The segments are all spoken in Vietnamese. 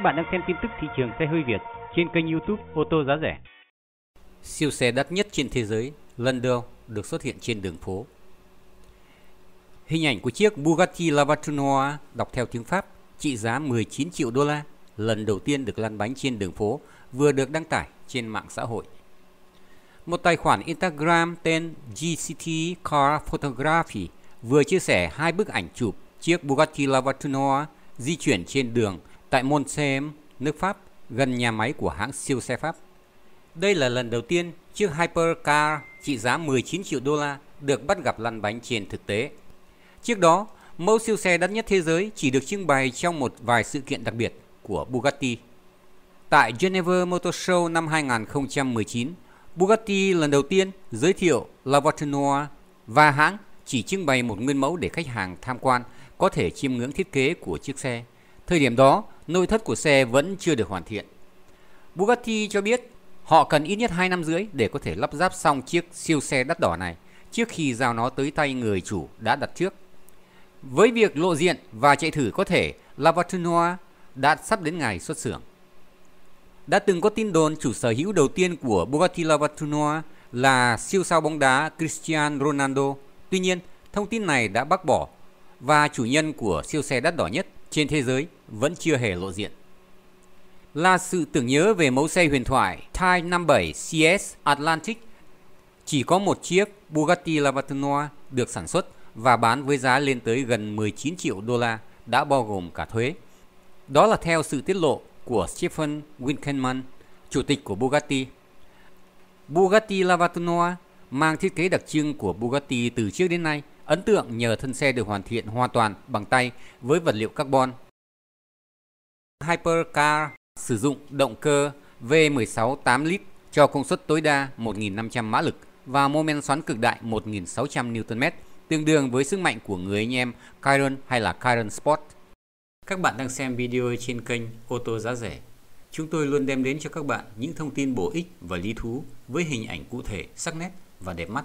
Các bạn đang xem tin tức thị trường xe hơi Việt trên kênh YouTube ô tô giá rẻ. Siêu xe đắt nhất trên thế giới, London được xuất hiện trên đường phố. Hình ảnh của chiếc Bugatti Lavatonoa đọc theo tiếng Pháp trị giá 19 triệu đô la lần đầu tiên được lăn bánh trên đường phố vừa được đăng tải trên mạng xã hội. Một tài khoản Instagram tên GCT Car Photography vừa chia sẻ hai bức ảnh chụp chiếc Bugatti Lavatonoa di chuyển trên đường tại Montseum, nước Pháp, gần nhà máy của hãng siêu xe Pháp. Đây là lần đầu tiên chiếc Hypercar trị giá 19 triệu đô la được bắt gặp lăn bánh trên thực tế. Trước đó, mẫu siêu xe đắt nhất thế giới chỉ được trưng bày trong một vài sự kiện đặc biệt của Bugatti. Tại Geneva Motor Show năm 2019, Bugatti lần đầu tiên giới thiệu La Voiture và hãng chỉ trưng bày một nguyên mẫu để khách hàng tham quan có thể chiêm ngưỡng thiết kế của chiếc xe. Thời điểm đó, nội thất của xe vẫn chưa được hoàn thiện. Bugatti cho biết họ cần ít nhất 2 năm rưỡi để có thể lắp ráp xong chiếc siêu xe đắt đỏ này trước khi giao nó tới tay người chủ đã đặt trước. Với việc lộ diện và chạy thử có thể, Lavatinois đã sắp đến ngày xuất xưởng. Đã từng có tin đồn chủ sở hữu đầu tiên của Bugatti Lavatinois là siêu sao bóng đá Cristiano Ronaldo. Tuy nhiên, thông tin này đã bác bỏ và chủ nhân của siêu xe đắt đỏ nhất trên thế giới vẫn chưa hề lộ diện. Là sự tưởng nhớ về mẫu xe huyền thoại Type 57 CS Atlantic. Chỉ có một chiếc Bugatti La Vatanoa được sản xuất và bán với giá lên tới gần 19 triệu đô la đã bao gồm cả thuế. Đó là theo sự tiết lộ của Stephen Winkelmann, chủ tịch của Bugatti. Bugatti La Vatanoa mang thiết kế đặc trưng của Bugatti từ trước đến nay – ấn tượng nhờ thân xe được hoàn thiện hoàn toàn bằng tay với vật liệu carbon. Hypercar sử dụng động cơ V16 8 lít cho công suất tối đa 1.500 mã lực và mô men xoắn cực đại 1.600 Nm, tương đương với sức mạnh của người anh em Chiron hay là Chiron Sport. Các bạn đang xem video trên kênh ô tô giá rẻ. Chúng tôi luôn đem đến cho các bạn những thông tin bổ ích và lý thú với hình ảnh cụ thể, sắc nét và đẹp mắt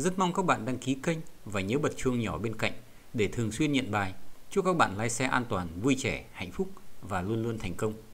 rất mong các bạn đăng ký kênh và nhớ bật chuông nhỏ bên cạnh để thường xuyên nhận bài. Chúc các bạn lái xe an toàn, vui trẻ, hạnh phúc và luôn luôn thành công.